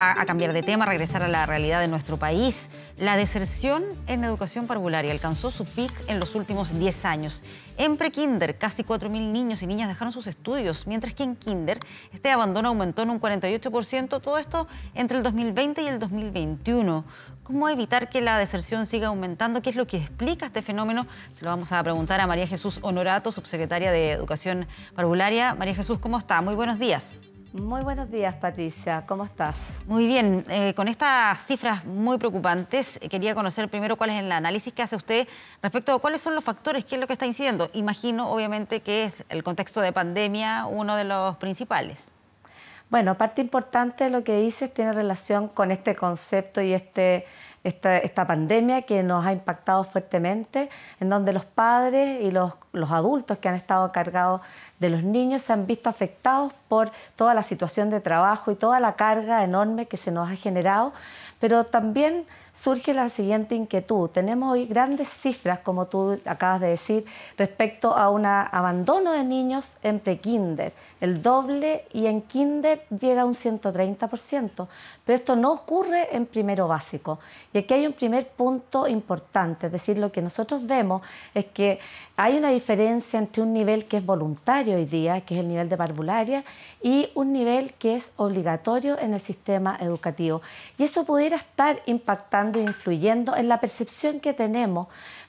a, cambiar de tema, regresar a la realidad de nuestro país. La deserción en educación parvularia alcanzó su pic en los últimos 10 años. En prekinder, casi 4.000 niños y niñas dejaron sus estudios, mientras que en kinder este abandono aumentó en un 48%, todo esto entre el 2020 y el 2021. ¿Cómo evitar que la deserción siga aumentando? ¿Qué es lo que explica este fenómeno? Se lo vamos a preguntar a María Jesús Honorato, subsecretaria de Educación Parvularia. María Jesús, ¿cómo está? Muy buenos días. Muy buenos días, Patricia. ¿Cómo estás? Muy bien. Eh, con estas cifras muy preocupantes, eh, quería conocer primero cuál es el análisis que hace usted respecto a cuáles son los factores, qué es lo que está incidiendo. Imagino, obviamente, que es el contexto de pandemia uno de los principales. Bueno, parte importante de lo que dices tiene relación con este concepto y este esta, pandemia que nos ha impactado fuertemente, en donde los padres y los, adultos que han estado cargados de los niños se han visto afectados por toda la situación de trabajo y toda la carga enorme que se nos ha generado, pero también surge la siguiente inquietud. Tenemos hoy grandes cifras, como tú acabas de decir, respecto a un abandono de niños en kinder, el doble y en kinder llega a un 130%, pero esto no ocurre en primero básico aquí hay un primer punto importante, es decir, lo que nosotros vemos es que hay una diferencia entre un nivel que es voluntario hoy día, que es el nivel de parvularia, y un nivel que es obligatorio en el sistema educativo. Y eso pudiera estar impactando e influyendo en la percepción que tenemos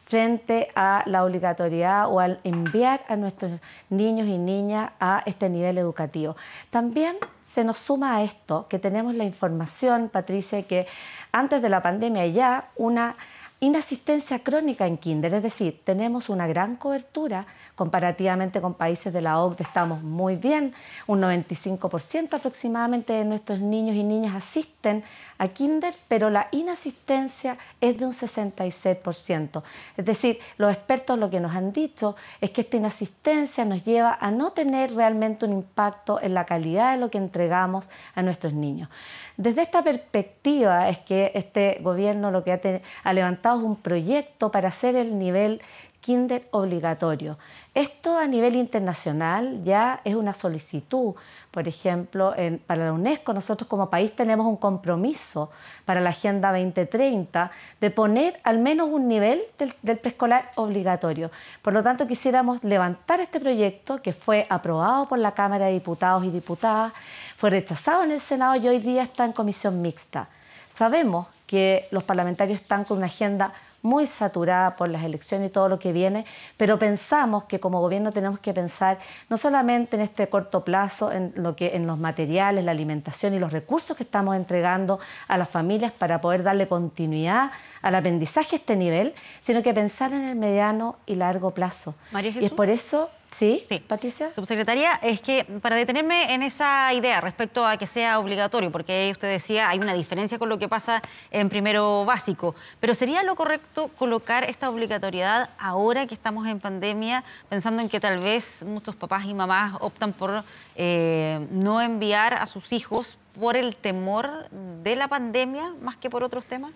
frente a la obligatoriedad o al enviar a nuestros niños y niñas a este nivel educativo. También se nos suma a esto que tenemos la información, Patricia, que antes de la pandemia ya una Inasistencia crónica en kinder, es decir, tenemos una gran cobertura comparativamente con países de la OCDE, estamos muy bien, un 95% aproximadamente de nuestros niños y niñas asisten a kinder, pero la inasistencia es de un 66%. Es decir, los expertos lo que nos han dicho es que esta inasistencia nos lleva a no tener realmente un impacto en la calidad de lo que entregamos a nuestros niños. Desde esta perspectiva es que este gobierno lo que ha levantado un proyecto para hacer el nivel kinder obligatorio. Esto a nivel internacional ya es una solicitud. Por ejemplo, para la UNESCO nosotros como país tenemos un compromiso para la Agenda 2030 de poner al menos un nivel del, del preescolar obligatorio. Por lo tanto, quisiéramos levantar este proyecto que fue aprobado por la Cámara de Diputados y Diputadas, fue rechazado en el Senado y hoy día está en comisión mixta. Sabemos que los parlamentarios están con una agenda muy saturada por las elecciones y todo lo que viene, pero pensamos que como gobierno tenemos que pensar no solamente en este corto plazo, en, lo que, en los materiales, la alimentación y los recursos que estamos entregando a las familias para poder darle continuidad al aprendizaje a este nivel, sino que pensar en el mediano y largo plazo. Y es por eso Sí, Patricia. Subsecretaria, es que para detenerme en esa idea respecto a que sea obligatorio, porque usted decía hay una diferencia con lo que pasa en primero básico, pero ¿sería lo correcto colocar esta obligatoriedad ahora que estamos en pandemia, pensando en que tal vez muchos papás y mamás optan por eh, no enviar a sus hijos por el temor de la pandemia más que por otros temas?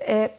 Eh,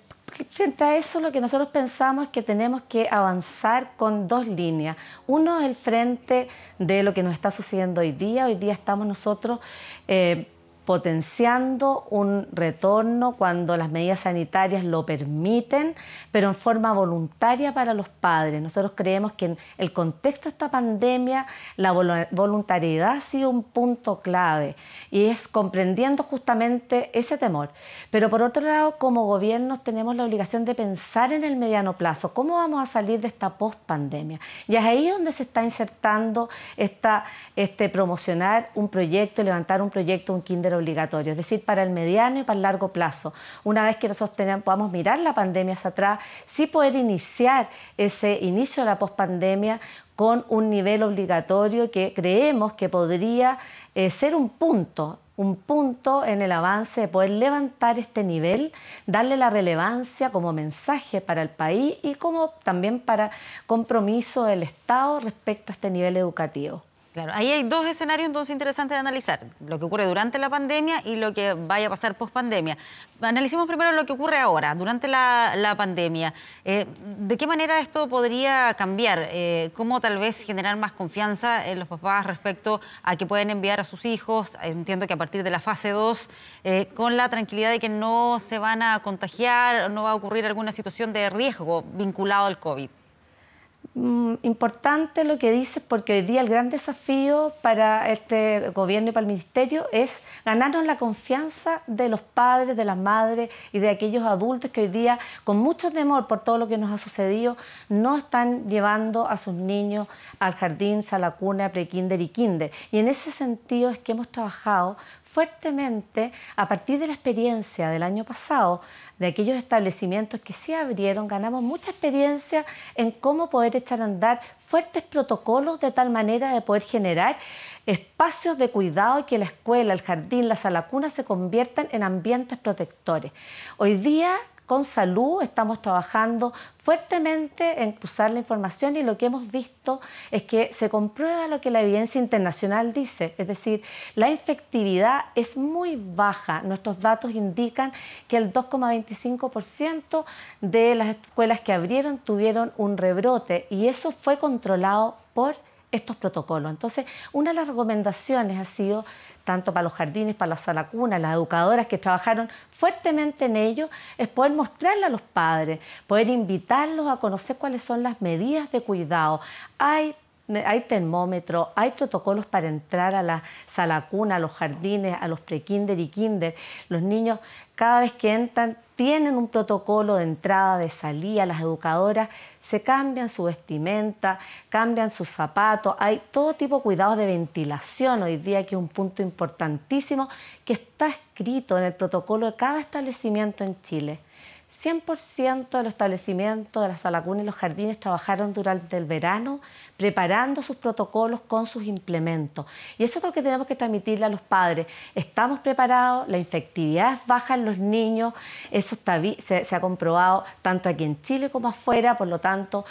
Frente a eso, lo que nosotros pensamos es que tenemos que avanzar con dos líneas. Uno es el frente de lo que nos está sucediendo hoy día. Hoy día estamos nosotros... Eh, potenciando un retorno cuando las medidas sanitarias lo permiten, pero en forma voluntaria para los padres. Nosotros creemos que en el contexto de esta pandemia la voluntariedad ha sido un punto clave y es comprendiendo justamente ese temor. Pero por otro lado, como gobiernos tenemos la obligación de pensar en el mediano plazo, cómo vamos a salir de esta post-pandemia? Y es ahí donde se está insertando esta, este promocionar un proyecto, levantar un proyecto, un kinder obligatorio, es decir, para el mediano y para el largo plazo. Una vez que nosotros podamos mirar la pandemia hacia atrás, sí poder iniciar ese inicio de la pospandemia con un nivel obligatorio que creemos que podría eh, ser un punto un punto en el avance de poder levantar este nivel, darle la relevancia como mensaje para el país y como también para compromiso del Estado respecto a este nivel educativo ahí hay dos escenarios entonces interesantes de analizar, lo que ocurre durante la pandemia y lo que vaya a pasar pospandemia. Analicemos primero lo que ocurre ahora, durante la, pandemia. Eh, ¿De qué manera esto podría cambiar? Eh, ¿Cómo tal vez generar más confianza en los papás respecto a que pueden enviar a sus hijos, entiendo que a partir de la fase 2, eh, con la tranquilidad de que no se van a contagiar, no va a ocurrir alguna situación de riesgo vinculado al COVID? Mm, importante lo que dices, porque hoy día el gran desafío para este gobierno y para el ministerio es ganarnos la confianza de los padres, de las madres y de aquellos adultos que hoy día, con mucho temor por todo lo que nos ha sucedido, no están llevando a sus niños al jardín, la cuna, pre-kinder y kinder. Y en ese sentido es que hemos trabajado fuertemente a partir de la experiencia del año pasado, de aquellos establecimientos que sí abrieron, ganamos mucha experiencia en cómo poder echar a andar fuertes protocolos de tal manera de poder generar espacios de cuidado y que la escuela, el jardín, la sala cuna se conviertan en ambientes protectores. Hoy día con salud estamos trabajando fuertemente en cruzar la información y lo que hemos visto es que se comprueba lo que la evidencia internacional dice, es decir, la infectividad es muy baja. Nuestros datos indican que el 2,25% de las escuelas que abrieron tuvieron un rebrote y eso fue controlado por estos protocolos. Entonces, una de las recomendaciones ha sido, tanto para los jardines, para la sala cuna, las educadoras que trabajaron fuertemente en ello, es poder mostrarle a los padres, poder invitarlos a conocer cuáles son las medidas de cuidado. Hay hay termómetro, hay protocolos para entrar a la sala cuna, a los jardines, a los prekinder y kinder. Los niños cada vez que entran tienen un protocolo de entrada, de salida, las educadoras se cambian su vestimenta, cambian sus zapatos, hay todo tipo de cuidados de ventilación hoy día, que un punto importantísimo que está escrito en el protocolo de cada establecimiento en Chile. 100% de los establecimientos de las salacunas y los jardines trabajaron durante el verano preparando sus protocolos con sus implementos. Y eso es lo que tenemos que transmitirle a los padres. Estamos preparados, la infectividad es baja en los niños, eso se, ha comprobado tanto aquí en Chile como afuera, por lo tanto,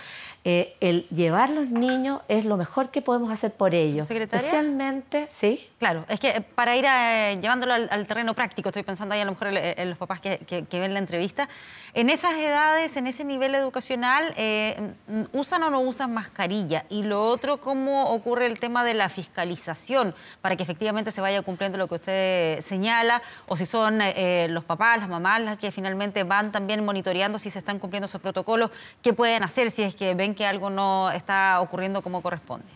eh, el llevar los niños es lo mejor que podemos hacer por ellos. Especialmente, sí. Claro, es que eh, para ir eh, llevándolo al, terreno práctico, estoy pensando ahí a lo mejor en, los papás que ven la entrevista, en esas edades, en ese nivel educacional, eh, ¿usan o no usan mascarilla? Y lo otro, ¿cómo ocurre el tema de la fiscalización para que efectivamente se vaya cumpliendo lo que usted señala? O si son eh, eh, los papás, las mamás las que finalmente van también monitoreando si se están cumpliendo esos protocolos, ¿qué pueden hacer si es que ven que algo no está ocurriendo como corresponde?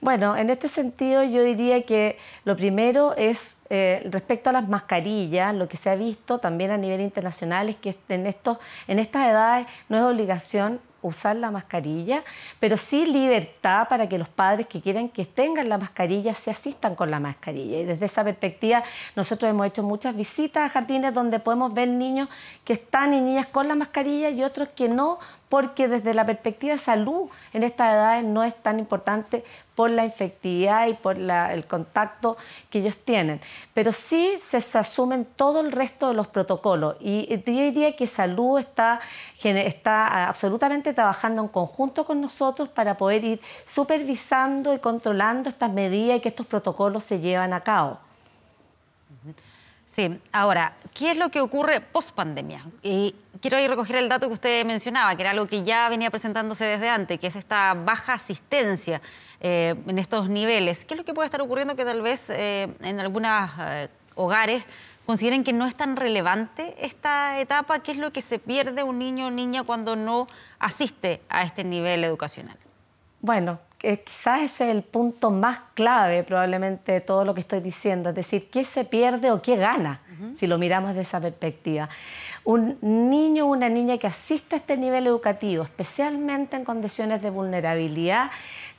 Bueno, en este sentido yo diría que lo primero es eh, respecto a las mascarillas, lo que se ha visto también a nivel internacional es que en, estos, en estas edades no es obligación usar la mascarilla, pero sí libertad para que los padres que quieran que tengan la mascarilla se asistan con la mascarilla. Y desde esa perspectiva nosotros hemos hecho muchas visitas a jardines donde podemos ver niños que están y niñas con la mascarilla y otros que no porque desde la perspectiva de salud en estas edades no es tan importante por la infectividad y por el contacto que ellos tienen. Pero sí se, asumen todo el resto de los protocolos y, yo diría que salud está, está ah, absolutamente trabajando en conjunto con nosotros para poder ir supervisando y controlando estas medidas y que estos protocolos se llevan a cabo. Sí, ahora, ¿qué es lo que ocurre post pandemia? Y quiero ahí recoger el dato que usted mencionaba, que era algo que ya venía presentándose desde antes, que es esta baja asistencia eh, en estos niveles. ¿Qué es lo que puede estar ocurriendo que tal vez eh, en algunos eh, hogares consideren que no es tan relevante esta etapa? ¿Qué es lo que se pierde un niño o niña cuando no asiste a este nivel educacional? Bueno, quizás ese es el punto más clave probablemente de todo lo que estoy diciendo, es decir, qué se pierde o qué gana, si lo miramos de esa perspectiva. Un niño o una niña que asiste a este nivel educativo, especialmente en condiciones de vulnerabilidad,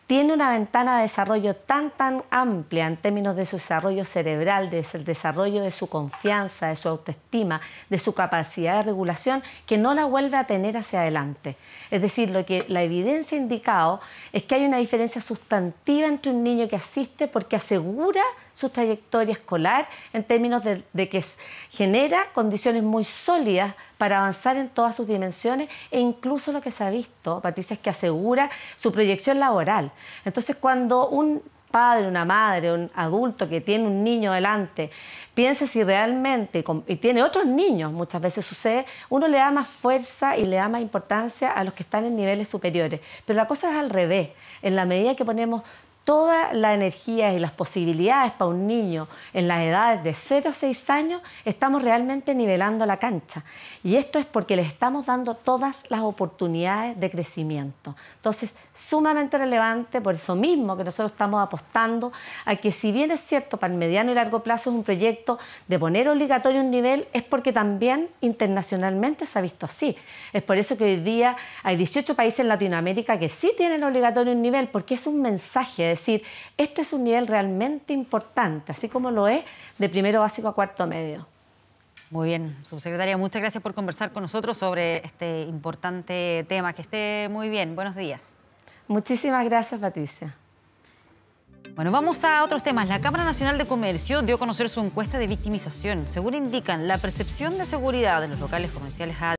tiene una ventana de desarrollo tan, tan amplia en términos de su desarrollo cerebral, de el desarrollo de su confianza, de su autoestima, de su capacidad de regulación, que no la vuelve a tener hacia adelante. Es decir, lo que la evidencia ha indicado es que hay una diferencia sustantiva entre un niño que asiste porque asegura su trayectoria escolar en términos de, que genera condiciones muy sólidas para avanzar en todas sus dimensiones e incluso lo que se ha visto, Patricia, es que asegura su proyección laboral. Entonces, cuando un padre, una madre, un adulto que tiene un niño delante, piensa si realmente, y tiene otros niños, muchas veces sucede, uno le da más fuerza y le da más importancia a los que están en niveles superiores. Pero la cosa es al revés. En la medida que ponemos toda la energía y las posibilidades para un niño en las edades de 0 a 6 años, estamos realmente nivelando la cancha. Y esto es porque le estamos dando todas las oportunidades de crecimiento. Entonces, sumamente relevante, por eso mismo que nosotros estamos apostando a que si bien es cierto, para el mediano y largo plazo es un proyecto de poner obligatorio un nivel, es porque también internacionalmente se ha visto así. Es por eso que hoy día hay 18 países en Latinoamérica que sí tienen obligatorio un nivel, porque es un mensaje decir, este es un nivel realmente importante, así como lo es de primero básico a cuarto medio. Muy bien, subsecretaria, muchas gracias por conversar con nosotros sobre este importante tema. Que esté muy bien, buenos días. Muchísimas gracias, Patricia. Bueno, vamos a otros temas. La Cámara Nacional de Comercio dio a conocer su encuesta de victimización. Según indican, la percepción de seguridad en los locales comerciales ha